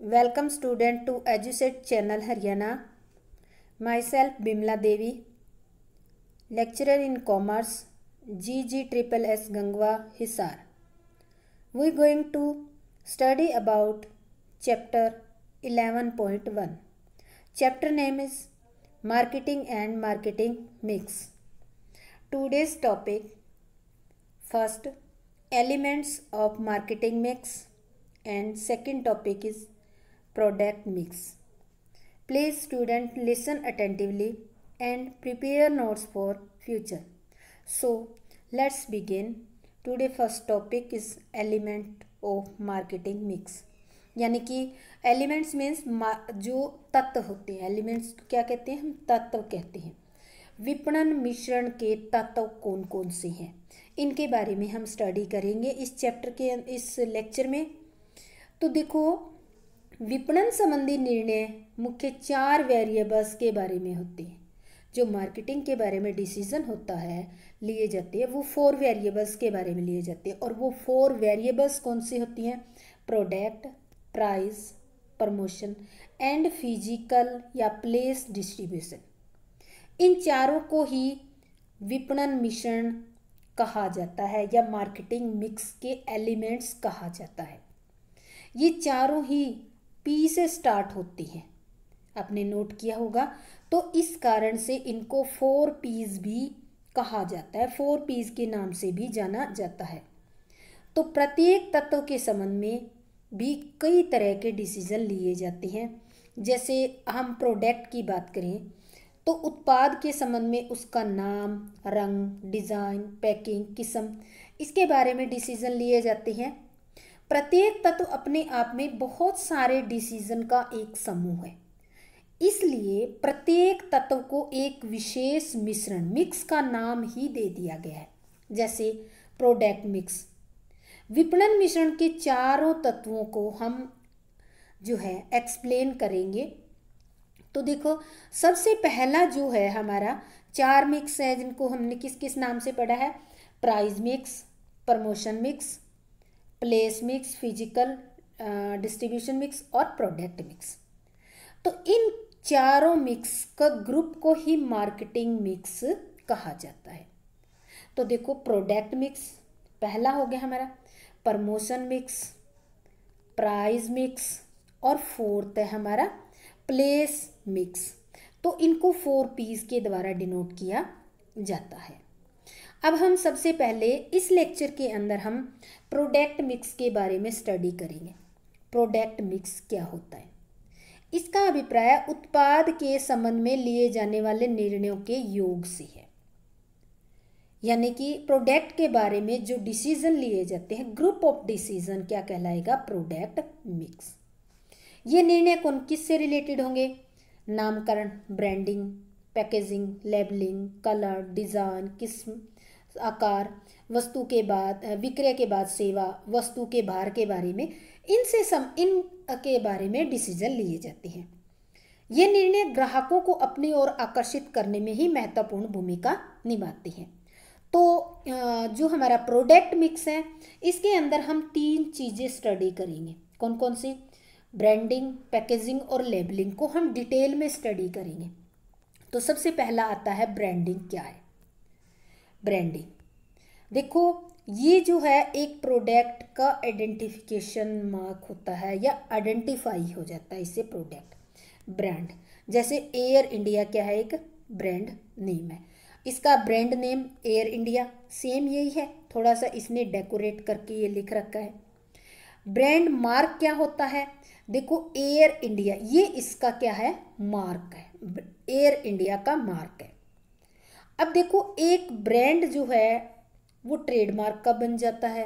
Welcome student to EduSet channel Haryana. Myself Bimla Devi, lecturer in commerce, GG Triple S Gangwa Hisar. We going to study about chapter 11.1. Chapter name is Marketing and Marketing Mix. Today's topic first elements of marketing mix and second topic is product mix. Please student listen attentively and prepare notes for future. So let's begin. Today first topic is element of marketing mix. यानी कि elements means जो तत्व होते हैं elements क्या कहते हैं हम तत्व कहते हैं विपणन मिश्रण के तत्व कौन कौन से हैं इनके बारे में हम स्टडी करेंगे इस चैप्टर के इस लेक्चर में तो देखो विपणन संबंधी निर्णय मुख्य चार वेरिएबल्स के बारे में होते हैं जो मार्केटिंग के बारे में डिसीजन होता है लिए जाते हैं वो फोर वेरिएबल्स के बारे में लिए जाते हैं और वो फोर वेरिएबल्स कौन सी होती हैं product price promotion and physical या प्लेस डिस्ट्रीब्यूशन इन चारों को ही विपणन मिश्रण कहा जाता है या मार्केटिंग मिक्स के एलिमेंट्स कहा जाता है ये चारों ही पी से स्टार्ट होती हैं आपने नोट किया होगा तो इस कारण से इनको फोर पीज भी कहा जाता है फोर पीज के नाम से भी जाना जाता है तो प्रत्येक तत्व के संबंध में भी कई तरह के डिसीजन लिए जाते हैं जैसे हम प्रोडक्ट की बात करें तो उत्पाद के संबंध में उसका नाम रंग डिज़ाइन पैकिंग किस्म इसके बारे में डिसीजन लिए जाते हैं प्रत्येक तत्व अपने आप में बहुत सारे डिसीजन का एक समूह है इसलिए प्रत्येक तत्व को एक विशेष मिश्रण मिक्स का नाम ही दे दिया गया है जैसे प्रोडक्ट मिक्स विपणन मिश्रण के चारों तत्वों को हम जो है एक्सप्लेन करेंगे तो देखो सबसे पहला जो है हमारा चार मिक्स है जिनको हमने किस किस नाम से पढ़ा है price mix promotion mix place mix physical distribution mix और प्रोडक्ट मिक्स तो इन चारों मिक्स का ग्रुप को ही मार्केटिंग मिक्स कहा जाता है तो देखो प्रोडक्ट मिक्स पहला हो गया हमारा प्रमोशन मिक्स प्राइस मिक्स और फोर्थ है हमारा प्लेस मिक्स तो इनको फोर पीस के द्वारा डिनोट किया जाता है अब हम सबसे पहले इस लेक्चर के अंदर हम प्रोडक्ट मिक्स के बारे में स्टडी करेंगे प्रोडक्ट मिक्स क्या होता है इसका अभिप्राय उत्पाद के संबंध में लिए जाने वाले निर्णयों के योग से है यानी कि प्रोडक्ट के बारे में जो डिसीजन लिए जाते हैं ग्रुप ऑफ डिसीजन क्या कहलाएगा प्रोडक्ट मिक्स ये निर्णय कौन किस से रिलेटेड होंगे नामकरण branding packaging labelling colour design किस्म आकार वस्तु के बाद विक्रय के बाद सेवा वस्तु के भार के बारे में इनसे सम इन के बारे में डिसीजन लिए जाते हैं ये निर्णय ग्राहकों को अपनी ओर आकर्षित करने में ही महत्वपूर्ण भूमिका निभाते हैं तो जो हमारा प्रोडक्ट मिक्स है इसके अंदर हम तीन चीज़ें स्टडी करेंगे कौन कौन सी ब्रांडिंग पैकेजिंग और लेबलिंग को हम डिटेल में स्टडी करेंगे तो सबसे पहला आता है ब्रांडिंग क्या है ब्रांडिंग देखो ये जो है एक प्रोडक्ट का आइडेंटिफिकेशन मार्क होता है या आइडेंटिफाई हो जाता है इससे प्रोडक्ट ब्रांड जैसे एयर इंडिया क्या है एक ब्रांड नेम है इसका brand name Air India same यही है थोड़ा सा इसने डेकोरेट करके ये लिख रखा है ब्रांड मार्क क्या होता है देखो एयर इंडिया ये इसका क्या है मार्क है एयर इंडिया का मार्क है अब देखो एक ब्रांड जो है वो ट्रेडमार्क का बन जाता है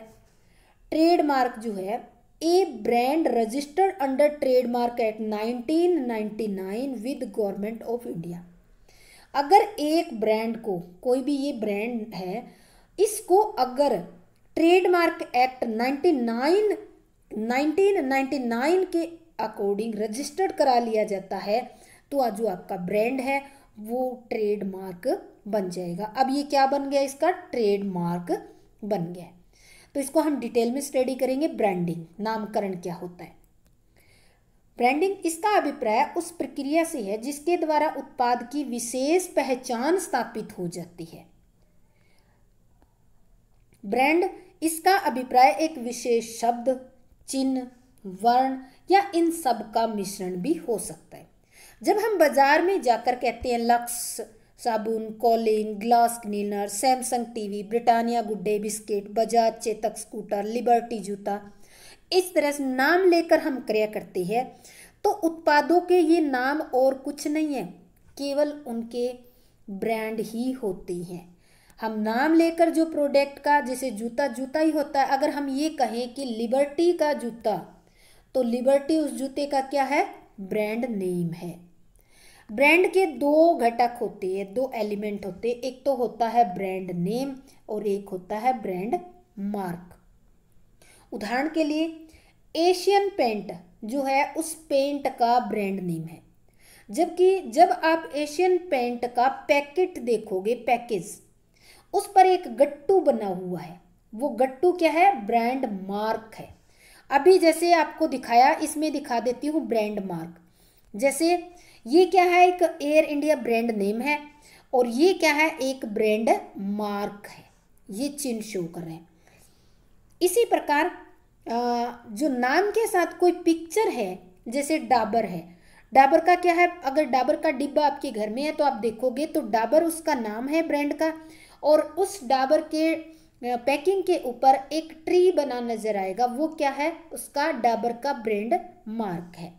ट्रेडमार्क जो है a brand registered under trademark act 1999 with government of India अगर एक ब्रांड को कोई भी ये ब्रांड है इसको अगर ट्रेडमार्क एक्ट 99 1999 के अकॉर्डिंग रजिस्टर्ड करा लिया जाता है तो आज जो आपका ब्रांड है वो ट्रेडमार्क बन जाएगा अब ये क्या बन गया इसका ट्रेडमार्क बन गया तो इसको हम डिटेल में स्टडी करेंगे ब्रांडिंग नामकरण क्या होता है ब्रांडिंग इसका अभिप्राय उस प्रक्रिया से है जिसके द्वारा उत्पाद की विशेष पहचान स्थापित हो जाती है ब्रांड इसका अभिप्राय एक विशेष शब्द चिन्ह वर्ण या इन सब का मिश्रण भी हो सकता है जब हम बाजार में जाकर कहते हैं लक्ष्य साबुन Colin glass cleaner Samsung TV Britannia Good Day biscuit Bajaj Chetak scooter Liberty जूता इस तरह से नाम लेकर हम क्रिया करते हैं तो उत्पादों के ये नाम और कुछ नहीं है केवल उनके ब्रांड ही होते हैं हम नाम लेकर जो प्रोडक्ट का जैसे जूता जूता ही होता है अगर हम ये कहें कि लिबर्टी का जूता तो लिबर्टी उस जूते का क्या है ब्रांड नेम है ब्रांड के दो घटक होते हैं दो एलिमेंट होते हैं एक तो होता है ब्रांड नेम और एक होता है ब्रांड मार्क उदाहरण के लिए एशियन पेंट जो है उस पेंट का ब्रांड नेम है जबकि जब आप एशियन पेंट का पैकेट देखोगे पैकेज उस पर एक गट्टू बना हुआ है वो गट्टू क्या है ब्रांड मार्क है अभी जैसे आपको दिखाया इसमें दिखा देती हूँ ब्रांड मार्क जैसे ये क्या है एक एयर इंडिया ब्रांड नेम है और ये क्या है एक ब्रांड मार्क है ये चिन्ह शो कर रहे हैं इसी प्रकार जो नाम के साथ कोई पिक्चर है जैसे डाबर है डाबर का क्या है अगर डाबर का डिब्बा आपके घर में है तो आप देखोगे तो डाबर उसका नाम है ब्रांड का और उस डाबर के पैकिंग के ऊपर एक ट्री बना नजर आएगा वो क्या है उसका डाबर का ब्रांड मार्क है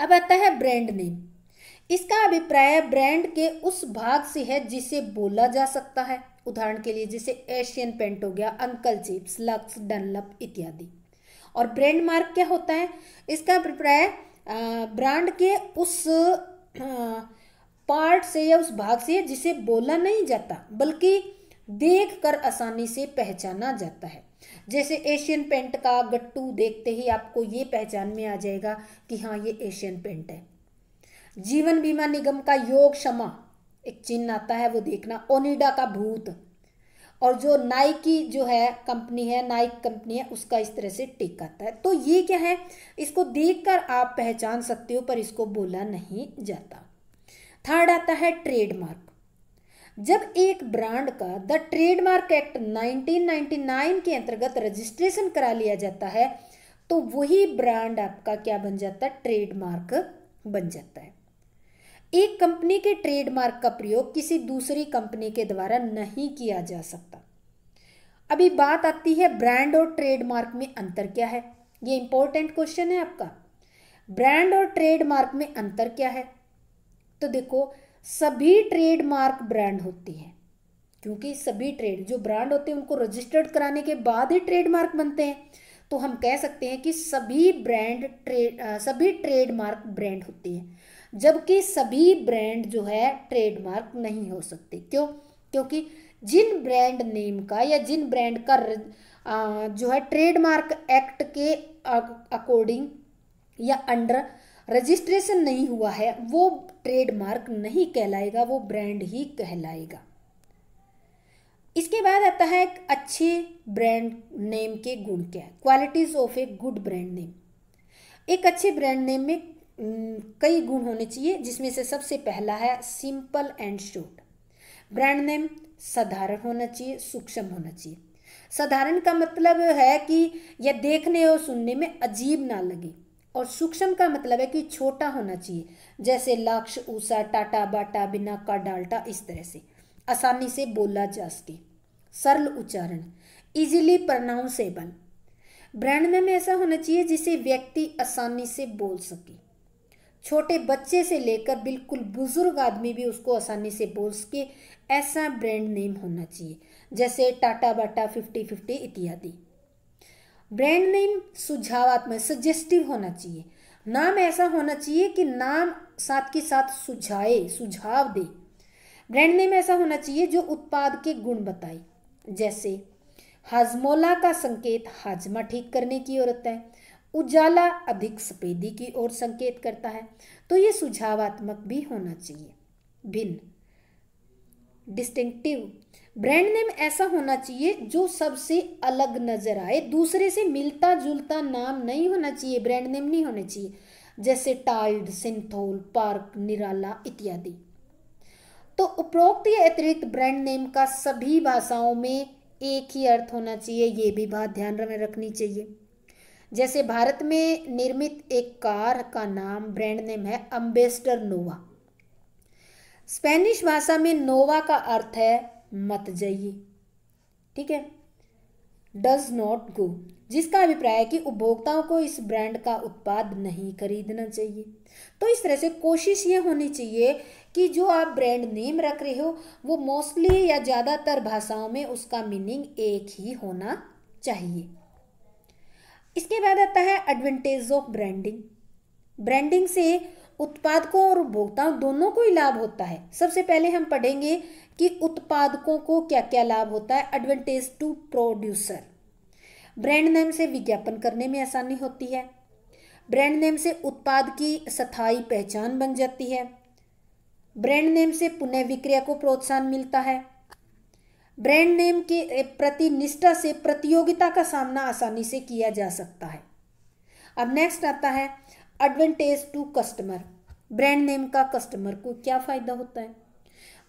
अब आता है ब्रांड नेम इसका अभिप्राय ब्रांड के उस भाग से है जिसे बोला जा सकता है उदाहरण के लिए जैसे एशियन पेंट हो गया अंकल चिप्स लक्स डनलप इत्यादि और ब्रांड मार्क क्या होता है इसका अभिप्राय ब्रांड के उस पार्ट से या उस भाग से जिसे बोला नहीं जाता बल्कि देख कर आसानी से पहचाना जाता है जैसे एशियन पेंट का गट्टू देखते ही आपको ये पहचान में आ जाएगा कि हाँ ये एशियन पेंट है जीवन बीमा निगम का योग क्षमा एक चिन्ह आता है वो देखना ओनिडा का भूत और जो नाइकी जो है कंपनी है नाइक कंपनी है उसका इस तरह से टिक आता है तो ये क्या है इसको देखकर आप पहचान सकते हो पर इसको बोला नहीं जाता थर्ड आता है ट्रेडमार्क जब एक ब्रांड का द ट्रेडमार्क एक्ट 1999 के अंतर्गत रजिस्ट्रेशन करा लिया जाता है तो वही ब्रांड आपका क्या बन जाता है ट्रेडमार्क बन जाता है एक कंपनी के ट्रेडमार्क का प्रयोग किसी दूसरी कंपनी के द्वारा नहीं किया जा सकता अभी बात आती है ब्रांड और ट्रेडमार्क में अंतर क्या है ये इंपॉर्टेंट क्वेश्चन है आपका ब्रांड और ट्रेडमार्क में अंतर क्या है तो देखो सभी ट्रेडमार्क ब्रांड होती है क्योंकि सभी ट्रेड जो ब्रांड होते हैं उनको रजिस्टर्ड कराने के बाद ही ट्रेडमार्क बनते हैं तो हम कह सकते हैं कि सभी ब्रांड ट्रेड सभी ट्रेडमार्क ब्रांड होती हैं जबकि सभी ब्रांड जो है ट्रेडमार्क नहीं हो सकते क्यों क्योंकि जिन ब्रांड नेम का या जिन ब्रांड का जो है ट्रेडमार्क एक्ट के अकॉर्डिंग या अंडर रजिस्ट्रेशन नहीं हुआ है वो ट्रेडमार्क नहीं कहलाएगा वो ब्रांड ही कहलाएगा इसके बाद आता है एक अच्छे ब्रांड नेम के गुण क्या है qualities of a good brand name एक अच्छे ब्रांड नेम में कई गुण होने चाहिए जिसमें से सबसे पहला है simple and short brand name साधारण होना चाहिए सूक्ष्म होना चाहिए साधारण का मतलब है कि यह देखने और सुनने में अजीब ना लगे और सूक्ष्म का मतलब है कि छोटा होना चाहिए जैसे लक्ष ऊसा टाटा बाटा बिना का डाल्टा इस तरह से आसानी से बोला जा सके सरल उच्चारण इजीली प्रनाउंसेबल ब्रांड नेम ऐसा होना चाहिए जिसे व्यक्ति आसानी से बोल सके छोटे बच्चे से लेकर बिल्कुल बुजुर्ग आदमी भी उसको आसानी से बोल सके ऐसा ब्रांड नेम होना चाहिए जैसे टाटा बाटा फिफ्टी फिफ्टी इत्यादि ब्रांड नेम सुझावात्मक सजेस्टिव होना चाहिए नाम ऐसा होना चाहिए कि नाम साथ के साथ सुझाए सुझाव दे ब्रांड नेम ऐसा होना चाहिए जो उत्पाद के गुण बताए जैसे हाजमोला का संकेत हाजमा ठीक करने की ओर होता है उजाला अधिक सफेदी की ओर संकेत करता है तो ये सुझावात्मक भी होना चाहिए भिन्न डिस्टिंक्टिव ब्रांड नेम ऐसा होना चाहिए जो सबसे अलग नजर आए दूसरे से मिलता जुलता नाम नहीं होना चाहिए ब्रांड नेम नहीं होने चाहिए जैसे टाइड सिंथोल पार्क निराला इत्यादि तो उपरोक्त या अतिरिक्त ब्रांड नेम का सभी भाषाओं में एक ही अर्थ होना चाहिए ये भी बात ध्यान में रखनी चाहिए जैसे भारत में निर्मित एक कार का नाम ब्रांड नेम है अम्बेस्टर नोवा स्पेनिश भाषा में नोवा का अर्थ है मत जाइए ठीक है डज नॉट गो जिसका अभिप्राय है कि उपभोक्ताओं को इस ब्रांड का उत्पाद नहीं खरीदना चाहिए तो इस तरह से कोशिश ये होनी चाहिए कि जो आप ब्रांड नेम रख रहे हो वो मोस्टली या ज़्यादातर भाषाओं में उसका मीनिंग एक ही होना चाहिए इसके बाद आता है एडवांटेज ऑफ ब्रांडिंग ब्रांडिंग से उत्पादकों और उपभोक्ताओं दोनों को ही लाभ होता है सबसे पहले हम पढ़ेंगे कि उत्पादकों को क्या क्या लाभ होता है advantage to producer brand name से विज्ञापन करने में आसानी होती है ब्रांड नेम से उत्पाद की स्थायी पहचान बन जाती है ब्रांड नेम से पुनः विक्रय को प्रोत्साहन मिलता है ब्रांड नेम के प्रति निष्ठा से प्रतियोगिता का सामना आसानी से किया जा सकता है अब नेक्स्ट आता है advantage to customer brand name का कस्टमर को क्या फ़ायदा होता है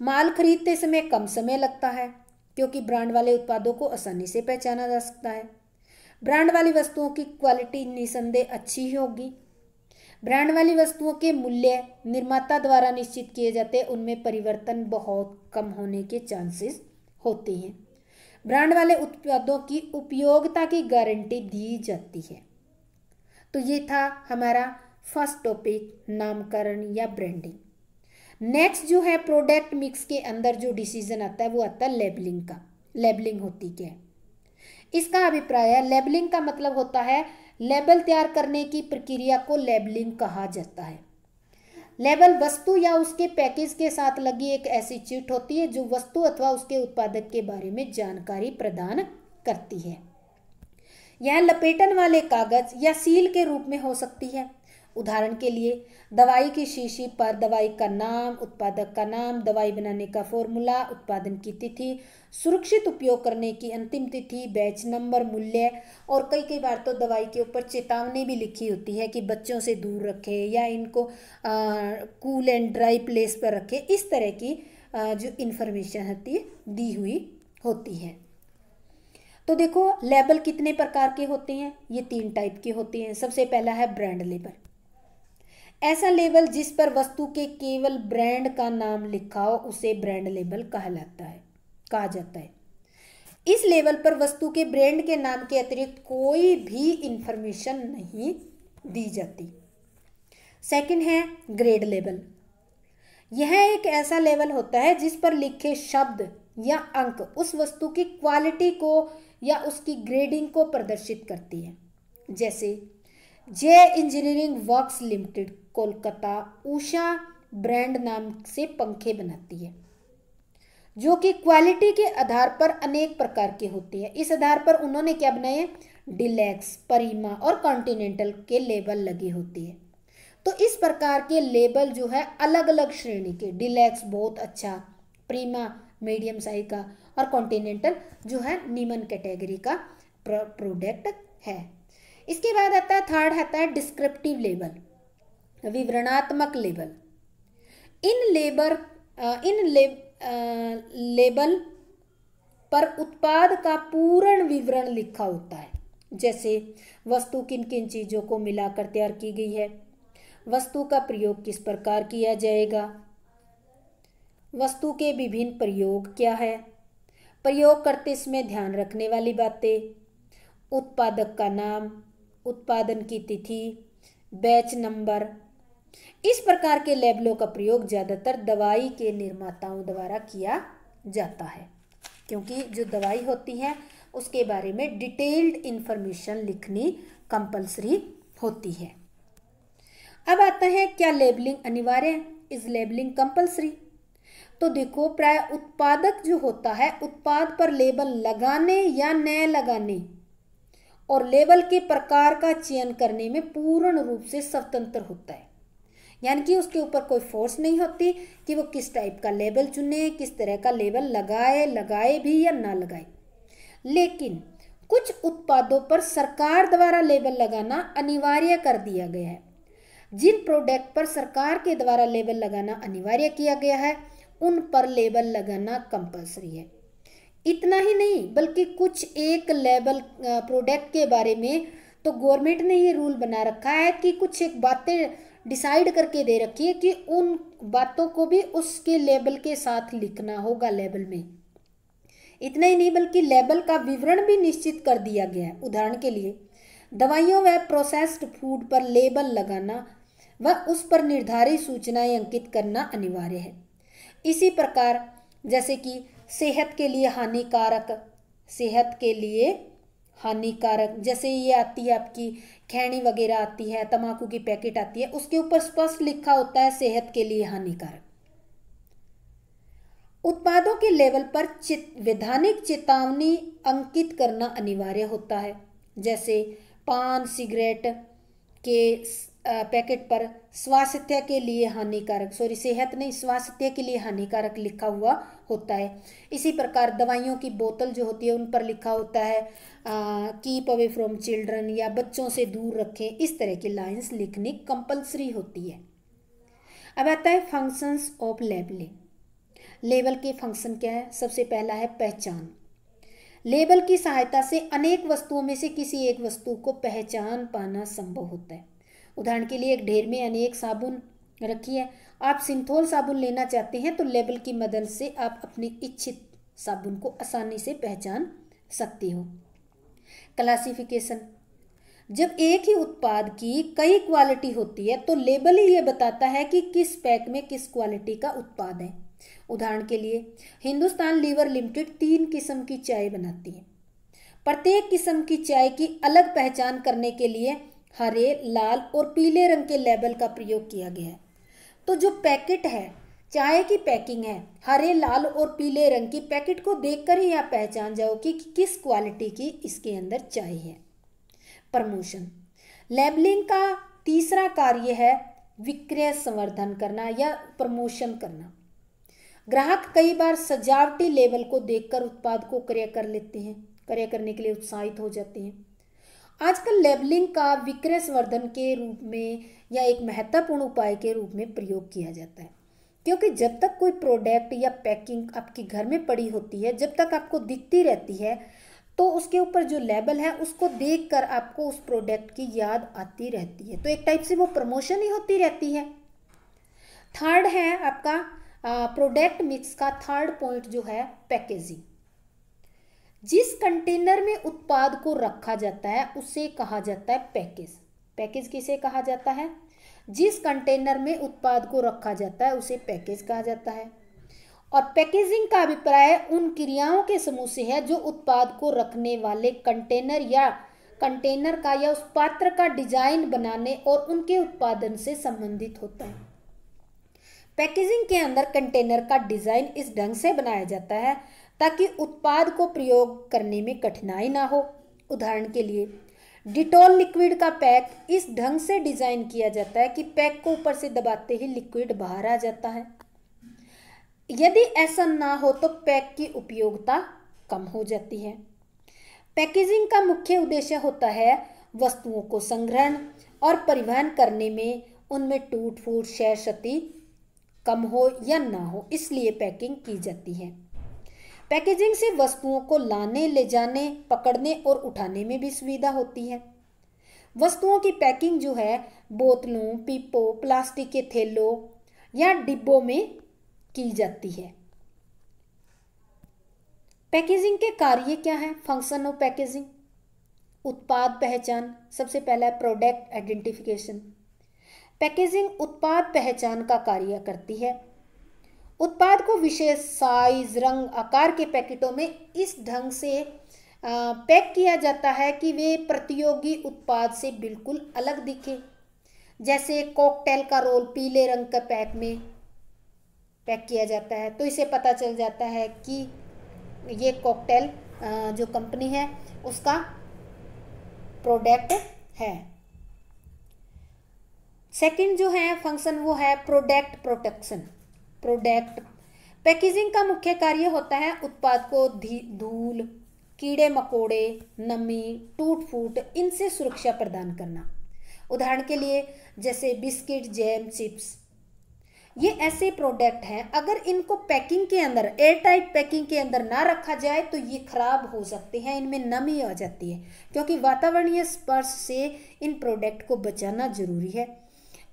माल खरीदते समय कम समय लगता है क्योंकि ब्रांड वाले उत्पादों को आसानी से पहचाना जा सकता है ब्रांड वाली वस्तुओं की क्वालिटी निसंदेह अच्छी ही होगी ब्रांड वाली वस्तुओं के मूल्य निर्माता द्वारा निश्चित किए जाते उनमें परिवर्तन बहुत कम होने के चांसेस होते हैं ब्रांड वाले उत्पादों की उपयोगिता की गारंटी दी जाती है तो ये था हमारा फर्स्ट टॉपिक नामकरण या ब्रांडिंग नेक्स्ट जो है प्रोडक्ट मिक्स के अंदर जो डिसीजन आता है वो आता है लेबलिंग का लेबलिंग होती क्या है इसका अभिप्राय है लेबलिंग का मतलब होता है लेबल तैयार करने की प्रक्रिया को लेबलिंग कहा जाता है लेबल वस्तु या उसके पैकेज के साथ लगी एक ऐसी चिट होती है जो वस्तु अथवा उसके उत्पादक के बारे में जानकारी प्रदान करती है यह लपेटन वाले कागज या सील के रूप में हो सकती है उदाहरण के लिए दवाई की शीशी पर दवाई का नाम उत्पादक का नाम दवाई बनाने का फॉर्मूला उत्पादन की तिथि सुरक्षित उपयोग करने की अंतिम तिथि बैच नंबर मूल्य और कई कई बार तो दवाई के ऊपर चेतावनी भी लिखी होती है कि बच्चों से दूर रखें या इनको कूल एंड ड्राई प्लेस पर रखें इस तरह की आ, जो इन्फॉर्मेशन होती दी हुई होती है तो देखो लेबल कितने प्रकार के होते हैं ये तीन टाइप के होते हैं सबसे पहला है ब्रांड लेबल ऐसा लेबल जिस पर वस्तु के केवल ब्रांड का नाम लिखा हो उसे ब्रांड लेबल कहलाता है कहा जाता है इस लेवल पर वस्तु के ब्रांड के नाम के अतिरिक्त कोई भी इंफॉर्मेशन नहीं दी जाती सेकंड है ग्रेड लेवल यह एक ऐसा लेवल होता है जिस पर लिखे शब्द या अंक उस वस्तु की क्वालिटी को या उसकी ग्रेडिंग को प्रदर्शित करती है जैसे J engineering works limited Kolkata Usha brand नाम से पंखे बनाती है जो कि क्वालिटी के आधार पर अनेक प्रकार के होते हैं इस आधार पर उन्होंने क्या बनाए डिलेक्स परिमा और कॉन्टिनेंटल के लेबल लगे होते हैं तो इस प्रकार के लेबल जो है अलग अलग श्रेणी के डिलेक्स बहुत अच्छा प्रीमा मीडियम साइज का और कॉन्टिनेंटल जो है नीमन कैटेगरी का प्रोडक्ट है इसके बाद आता है थर्ड आता है डिस्क्रिप्टिव लेबल विवरणात्मक लेबल इन लेबर इन ले, लेबल पर उत्पाद का पूर्ण विवरण लिखा होता है जैसे वस्तु किन किन चीज़ों को मिलाकर तैयार की गई है वस्तु का प्रयोग किस प्रकार किया जाएगा वस्तु के विभिन्न प्रयोग क्या है प्रयोग करते समय ध्यान रखने वाली बातें उत्पादक का नाम उत्पादन की तिथि बैच नंबर इस प्रकार के लेबलों का प्रयोग ज़्यादातर दवाई के निर्माताओं द्वारा किया जाता है क्योंकि जो दवाई होती है उसके बारे में डिटेल्ड इन्फॉर्मेशन लिखनी कंपलसरी होती है अब आता है क्या लेबलिंग अनिवार्य है इज लेबलिंग कंपलसरी तो देखो प्राय उत्पादक जो होता है उत्पाद पर लेबल लगाने या न लगाने और लेबल के प्रकार का चयन करने में पूर्ण रूप से स्वतंत्र होता है यानी कि उसके ऊपर कोई फोर्स नहीं होती कि वो किस टाइप का लेबल चुने किस तरह का लेबल लगाए लगाए भी या ना लगाए लेकिन कुछ उत्पादों पर सरकार द्वारा लेबल लगाना अनिवार्य कर दिया गया है जिन प्रोडक्ट पर सरकार के द्वारा लेबल लगाना अनिवार्य किया गया है उन पर लेबल लगाना कंपलसरी है इतना ही नहीं बल्कि कुछ एक लेबल प्रोडक्ट के बारे में तो गवर्नमेंट ने ये रूल बना रखा है कि कुछ एक बातें डिसाइड करके दे रखी है कि उन बातों को भी उसके लेबल के साथ लिखना होगा लेबल में इतना ही नहीं बल्कि लेबल का विवरण भी निश्चित कर दिया गया है उदाहरण के लिए दवाइयों व प्रोसेस्ड फूड पर लेबल लगाना व उस पर निर्धारित सूचनाएं अंकित करना अनिवार्य है इसी प्रकार जैसे कि सेहत के लिए हानिकारक सेहत के लिए हानिकारक जैसे ये आती है आपकी खैनी वगैरह आती है तमाकू की पैकेट आती है उसके ऊपर स्पष्ट लिखा होता है सेहत के लिए हानिकारक उत्पादों के लेवल पर चित वैधानिक चेतावनी अंकित करना अनिवार्य होता है जैसे पान सिगरेट के पैकेट पर स्वास्थ्य के लिए हानिकारक सॉरी सेहत नहीं स्वास्थ्य के लिए हानिकारक लिखा हुआ होता है इसी प्रकार दवाइयों की बोतल जो होती है उन पर लिखा होता है कीप अवे फ्रॉम चिल्ड्रन या बच्चों से दूर रखें इस तरह की लाइंस लिखनी कंपलसरी होती है अब आता है फंक्शंस ऑफ लेबलिंग लेबल के फंक्शन क्या है सबसे पहला है पहचान लेबल की सहायता से अनेक वस्तुओं में से किसी एक वस्तु को पहचान पाना संभव होता है उदाहरण के लिए एक ढेर में अनेक साबुन रखी है आप सिंथोल साबुन लेना चाहते हैं तो लेबल की मदद से आप अपने इच्छित साबुन को आसानी से पहचान सकते हो क्लासिफिकेशन जब एक ही उत्पाद की कई क्वालिटी होती है तो लेबल ही ये बताता है कि किस पैक में किस क्वालिटी का उत्पाद है उदाहरण के लिए हिंदुस्तान लीवर लिमिटेड तीन किस्म की चाय बनाती है प्रत्येक किस्म की चाय की अलग पहचान करने के लिए हरे लाल और पीले रंग के लेबल का प्रयोग किया गया है तो जो पैकेट है चाय की पैकिंग है हरे लाल और पीले रंग की पैकेट को देखकर ही आप पहचान जाओ कि, किस क्वालिटी की इसके अंदर चाय है प्रमोशन लेबलिंग का तीसरा कार्य है विक्रय संवर्धन करना या प्रमोशन करना ग्राहक कई बार सजावटी लेबल को देखकर उत्पाद को क्रय कर लेते हैं क्रय करने के लिए उत्साहित हो जाते हैं आजकल लेबलिंग का विक्रय संवर्धन के रूप में या एक महत्वपूर्ण उपाय के रूप में प्रयोग किया जाता है क्योंकि जब तक कोई प्रोडक्ट या पैकिंग आपके घर में पड़ी होती है जब तक आपको दिखती रहती है तो उसके ऊपर जो लेबल है उसको देख कर आपको उस प्रोडक्ट की याद आती रहती है तो एक टाइप से वो प्रमोशन ही होती रहती है थर्ड है आपका प्रोडक्ट मिक्स का थर्ड पॉइंट जो है पैकेजिंग जिस कंटेनर में उत्पाद को रखा जाता है उसे कहा जाता है पैकेज पैकेज किसे कहा जाता है जिस कंटेनर में उत्पाद को रखा जाता है उसे पैकेज कहा जाता है और पैकेजिंग का अभिप्राय उन क्रियाओं के समूह से है जो उत्पाद को रखने वाले कंटेनर या कंटेनर का या उस पात्र का डिजाइन बनाने और उनके उत्पादन से संबंधित होता है पैकेजिंग के अंदर कंटेनर का डिजाइन इस ढंग से बनाया जाता है ताकि उत्पाद को प्रयोग करने में कठिनाई ना हो उदाहरण के लिए डिटॉल लिक्विड का पैक इस ढंग से डिज़ाइन किया जाता है कि पैक को ऊपर से दबाते ही लिक्विड बाहर आ जाता है यदि ऐसा ना हो तो पैक की उपयोगिता कम हो जाती है पैकेजिंग का मुख्य उद्देश्य होता है वस्तुओं को संग्रहण और परिवहन करने में उनमें टूट फूट क्षय क्षति कम हो या ना हो इसलिए पैकिंग की जाती है पैकेजिंग से वस्तुओं को लाने ले जाने पकड़ने और उठाने में भी सुविधा होती है वस्तुओं की पैकिंग जो है बोतलों पीपों प्लास्टिक के थैलों या डिब्बों में की जाती है पैकेजिंग के कार्य क्या है फंक्शन ऑफ पैकेजिंग उत्पाद पहचान सबसे पहला है प्रोडक्ट आइडेंटिफिकेशन पैकेजिंग उत्पाद पहचान का कार्य करती है उत्पाद को विशेष साइज रंग आकार के पैकेटों में इस ढंग से पैक किया जाता है कि वे प्रतियोगी उत्पाद से बिल्कुल अलग दिखे जैसे कॉकटेल का रोल पीले रंग का पैक में पैक किया जाता है तो इसे पता चल जाता है कि ये कॉकटेल जो कंपनी है उसका प्रोडक्ट है सेकंड जो है फंक्शन वो है प्रोडक्ट प्रोटेक्शन प्रोडक्ट पैकेजिंग का मुख्य कार्य होता है उत्पाद को धूल कीड़े मकोड़े नमी टूट फूट इनसे सुरक्षा प्रदान करना उदाहरण के लिए जैसे बिस्किट जैम चिप्स ये ऐसे प्रोडक्ट हैं अगर इनको पैकिंग के अंदर एयरटाइट पैकिंग के अंदर ना रखा जाए तो ये खराब हो सकते हैं इनमें नमी आ जाती है क्योंकि वातावरणीय स्पर्श से इन प्रोडक्ट को बचाना जरूरी है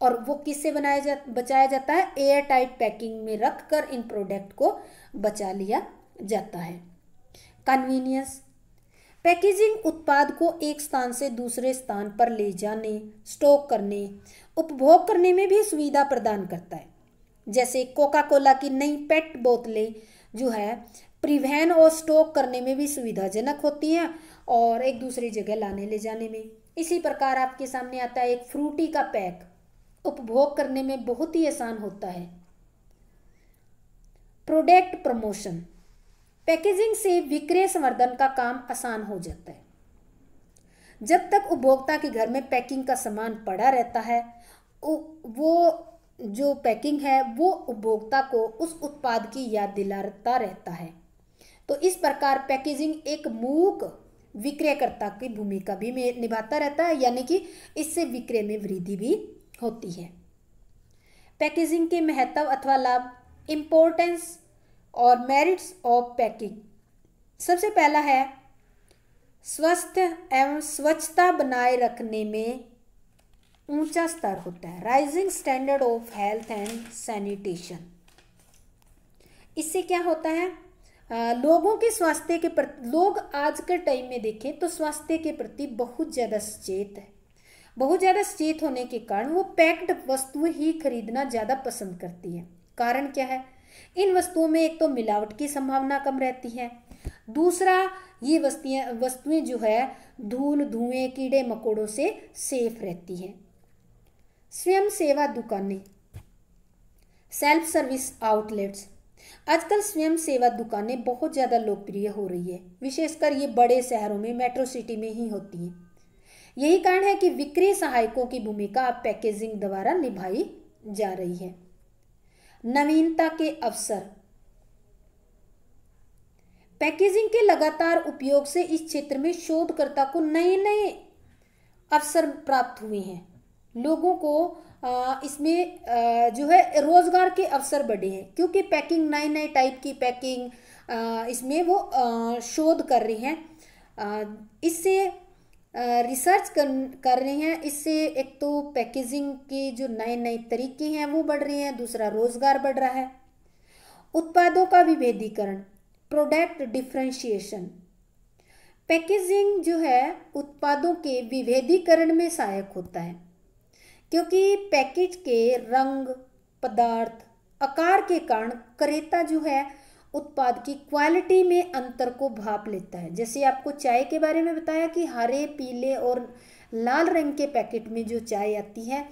और वो किससे बनाया जा बचाया जाता है एयर टाइट पैकिंग में रख कर इन प्रोडक्ट को बचा लिया जाता है कन्वीनियंस पैकेजिंग उत्पाद को एक स्थान से दूसरे स्थान पर ले जाने स्टॉक करने उपभोग करने में भी सुविधा प्रदान करता है जैसे कोका कोला की नई पेट बोतलें जो है प्रिवहन और स्टॉक करने में भी सुविधाजनक होती हैं और एक दूसरी जगह लाने ले जाने में इसी प्रकार आपके सामने आता है एक फ्रूटी का पैक उपभोग करने में बहुत ही आसान होता है प्रोडक्ट प्रमोशन पैकेजिंग से विक्रय संवर्धन का काम आसान हो जाता है जब तक उपभोक्ता के घर में पैकिंग का सामान पड़ा रहता है वो जो पैकिंग है वो उपभोक्ता को उस उत्पाद की याद दिलाता रहता है तो इस प्रकार पैकेजिंग एक मूक विक्रयकर्ता की भूमिका भी निभाता रहता है यानी कि इससे विक्रय में वृद्धि भी होती है पैकेजिंग के महत्व अथवा लाभ इम्पोर्टेंस और मेरिट्स ऑफ पैकिंग सबसे पहला है स्वस्थ एवं स्वच्छता बनाए रखने में ऊंचा स्तर होता है rising standard of health and sanitation इससे क्या होता है आ, लोगों के स्वास्थ्य के प्रति लोग आज के टाइम में देखें तो स्वास्थ्य के प्रति बहुत ज़्यादा सचेत है बहुत ज़्यादा सचेत होने के कारण वो पैक्ड वस्तुएं ही खरीदना ज़्यादा पसंद करती है कारण क्या है इन वस्तुओं में एक तो मिलावट की संभावना कम रहती है दूसरा ये वस्तियाँ वस्तुएं जो है धूल धुएं कीड़े मकोड़ों से सेफ रहती हैं स्वयं सेवा दुकानें सेल्फ सर्विस आउटलेट्स आजकल स्वयं सेवा दुकानें बहुत ज़्यादा लोकप्रिय हो रही है विशेषकर ये बड़े शहरों में मेट्रो सिटी में ही होती हैं यही कारण है कि विक्रय सहायकों की भूमिका पैकेजिंग द्वारा निभाई जा रही है नवीनता के अवसर पैकेजिंग के लगातार उपयोग से इस क्षेत्र में शोधकर्ता को नए नए अवसर प्राप्त हुए हैं लोगों को इसमें जो है रोजगार के अवसर बढ़े हैं क्योंकि पैकिंग नए नए टाइप की पैकिंग इसमें वो शोध कर रही हैं इससे रिसर्च कर कर रहे हैं इससे एक तो पैकेजिंग के जो नए नए तरीके हैं वो बढ़ रहे हैं दूसरा रोजगार बढ़ रहा है उत्पादों का विभेदीकरण प्रोडक्ट डिफ्रेंशिएशन पैकेजिंग जो है उत्पादों के विभेदीकरण में सहायक होता है क्योंकि पैकेज के रंग पदार्थ आकार के कारण करेता जो है उत्पाद की क्वालिटी में अंतर को भाप लेता है जैसे आपको चाय के बारे में बताया कि हरे पीले और लाल रंग के पैकेट में जो चाय आती है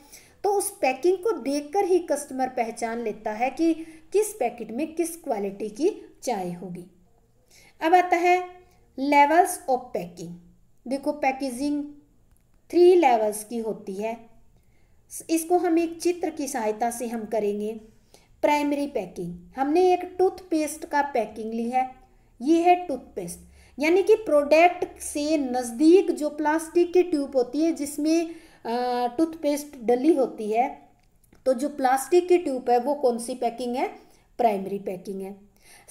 तो उस पैकिंग को देखकर ही कस्टमर पहचान लेता है कि किस पैकेट में किस क्वालिटी की चाय होगी अब आता है लेवल्स ऑफ पैकिंग देखो पैकेजिंग थ्री लेवल्स की होती है इसको हम एक चित्र की सहायता से हम करेंगे प्राइमरी पैकिंग हमने एक टूथपेस्ट का पैकिंग ली है ये है टूथपेस्ट यानी कि प्रोडक्ट से नज़दीक जो प्लास्टिक की ट्यूब होती है जिसमें टूथपेस्ट डली होती है तो जो प्लास्टिक की ट्यूब है वो कौन सी पैकिंग है प्राइमरी पैकिंग है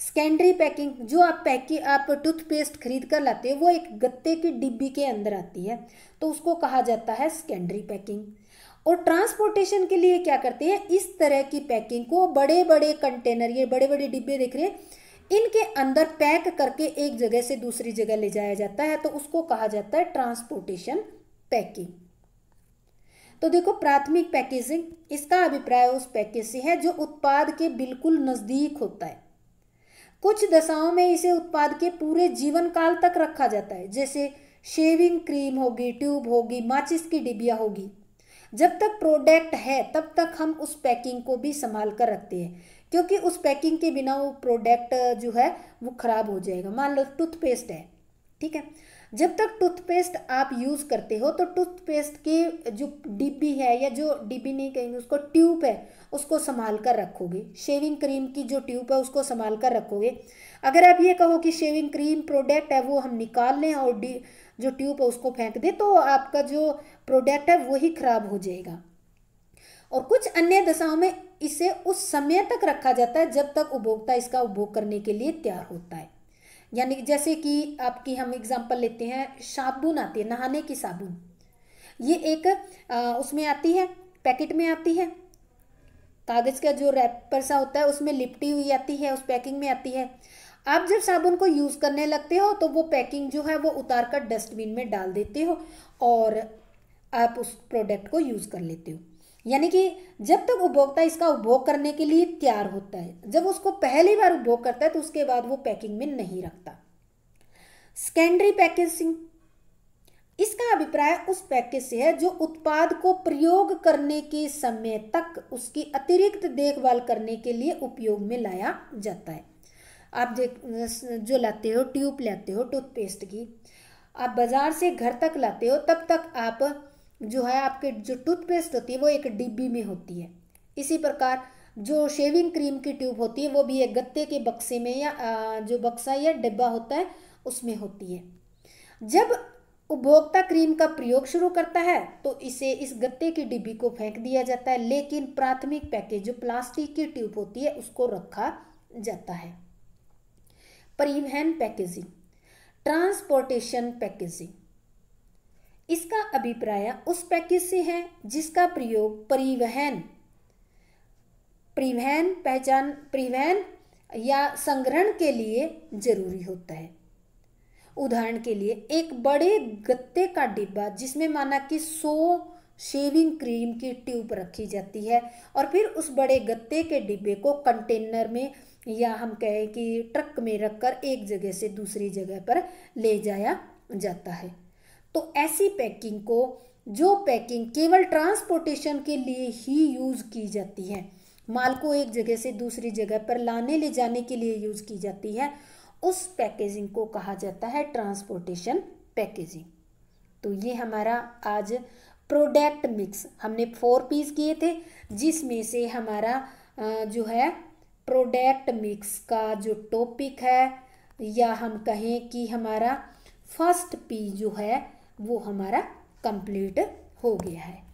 सेकेंडरी पैकिंग जो आप पैकिंग आप टूथपेस्ट खरीद कर लाते हो वो एक गत्ते की डिब्बी के अंदर आती है तो उसको कहा जाता है सेकेंडरी पैकिंग और ट्रांसपोर्टेशन के लिए क्या करते हैं इस तरह की पैकिंग को बड़े बड़े कंटेनर ये बड़े बड़े डिब्बे देख रहे हैं इनके अंदर पैक करके एक जगह से दूसरी जगह ले जाया जाता है तो उसको कहा जाता है ट्रांसपोर्टेशन पैकिंग तो देखो प्राथमिक पैकेजिंग इसका अभिप्राय उस पैकेज से है जो उत्पाद के बिल्कुल नज़दीक होता है कुछ दशाओं में इसे उत्पाद के पूरे जीवन काल तक रखा जाता है जैसे शेविंग क्रीम होगी ट्यूब होगी माचिस की डिबिया होगी जब तक प्रोडक्ट है तब तक हम उस पैकिंग को भी संभाल कर रखते हैं क्योंकि उस पैकिंग के बिना वो प्रोडक्ट जो है वो ख़राब हो जाएगा मान लो टूथपेस्ट है ठीक है जब तक टूथपेस्ट आप यूज़ करते हो तो टूथपेस्ट की जो डिब्बी है या जो डिब्बी नहीं कहेंगे उसको ट्यूब है उसको संभाल कर रखोगे शेविंग क्रीम की जो ट्यूब है उसको संभाल कर रखोगे अगर आप ये कहो कि शेविंग क्रीम प्रोडक्ट है वो हम निकाल लें और जो ट्यूब है उसको फेंक दे तो आपका जो प्रोडक्ट है वही खराब हो जाएगा और कुछ अन्य दशाओं में इसे उस समय तक रखा जाता है जब तक उपभोक्ता इसका उपभोग करने के लिए तैयार होता है यानी जैसे कि आपकी हम एग्जाम्पल लेते हैं साबुन आती है नहाने की साबुन ये एक आ, उसमें आती है पैकेट में आती है कागज़ का जो रैपर सा होता है उसमें लिपटी हुई आती है उस पैकिंग में आती है आप जब साबुन को यूज़ करने लगते हो तो वो पैकिंग जो है वो उतार कर डस्टबिन में डाल देते हो और आप उस प्रोडक्ट को यूज़ कर लेते हो यानी कि जब तक उपभोक्ता इसका उपभोग करने के लिए तैयार होता है जब उसको पहली बार उपभोग करता है तो उसके बाद वो पैकिंग में नहीं रखता सेकेंडरी पैकेजिंग इसका अभिप्राय उस पैकेज से है जो उत्पाद को प्रयोग करने के समय तक उसकी अतिरिक्त देखभाल करने के लिए उपयोग में लाया जाता है आप देख जो लाते हो ट्यूब लाते हो टूथपेस्ट की आप बाज़ार से घर तक लाते हो तब तक आप जो है आपके जो टूथपेस्ट होती है वो एक डिब्बी में होती है इसी प्रकार जो शेविंग क्रीम की ट्यूब होती है वो भी एक गत्ते के बक्से में या जो बक्सा या डिब्बा होता है उसमें होती है जब उपभोक्ता क्रीम का प्रयोग शुरू करता है तो इसे इस गत्ते की डिब्बी को फेंक दिया जाता है लेकिन प्राथमिक पैकेज जो प्लास्टिक की ट्यूब होती है उसको रखा जाता है परिवहन पैकेजिंग ट्रांसपोर्टेशन पैकेजिंग इसका अभिप्राय उस पैकेज से है जिसका प्रयोग परिवहन परिवहन पहचान परिवहन या संग्रहण के लिए जरूरी होता है उदाहरण के लिए एक बड़े गत्ते का डिब्बा जिसमें माना कि 100 शेविंग क्रीम की ट्यूब रखी जाती है और फिर उस बड़े गत्ते के डिब्बे को कंटेनर में या हम कहें कि ट्रक में रखकर एक जगह से दूसरी जगह पर ले जाया जाता है तो ऐसी पैकिंग को जो पैकिंग केवल ट्रांसपोर्टेशन के लिए ही यूज़ की जाती है माल को एक जगह से दूसरी जगह पर लाने ले जाने के लिए यूज़ की जाती है उस पैकेजिंग को कहा जाता है ट्रांसपोर्टेशन पैकेजिंग तो ये हमारा आज प्रोडक्ट मिक्स हमने फोर पीस किए थे जिसमें से हमारा जो है प्रोडक्ट मिक्स का जो टॉपिक है या हम कहें कि हमारा फर्स्ट पी जो है वो हमारा कंप्लीट हो गया है